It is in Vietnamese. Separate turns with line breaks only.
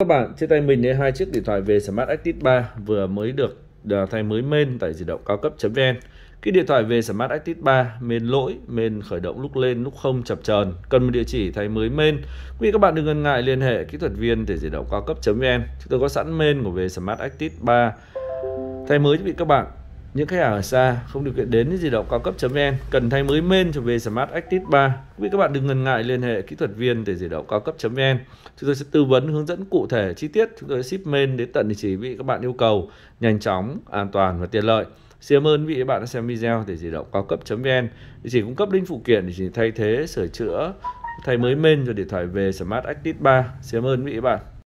Các bạn, trên tay mình đây hai chiếc điện thoại về Smart Active 3 vừa mới được à, thay mới main tại di động cao cấp.vn. Cái điện thoại về Smart Active 3 main lỗi, main khởi động lúc lên lúc không chập chờn, cần một địa chỉ thay mới main. Quý các bạn đừng ngần ngại liên hệ kỹ thuật viên tại di động cao cấp.vn. Chúng tôi có sẵn main của về Smart Active 3 thay mới cho vị các bạn những khách hàng ở xa không điều kiện đến với di động cao cấp.vn cần thay mới main cho về Smart Active 3. Quý vị các bạn đừng ngần ngại liên hệ kỹ thuật viên để di động cao cấp.vn. Chúng tôi sẽ tư vấn hướng dẫn cụ thể chi tiết, chúng tôi sẽ ship main đến tận địa chỉ vị các bạn yêu cầu, nhanh chóng, an toàn và tiện lợi. Xin cảm ơn quý vị các bạn đã xem video để di động cao cấp.vn. Địa chỉ cung cấp linh phụ kiện để chỉ thay thế, sửa chữa, thay mới main cho điện thoại về Smart Active 3. Xin cảm ơn quý vị các bạn.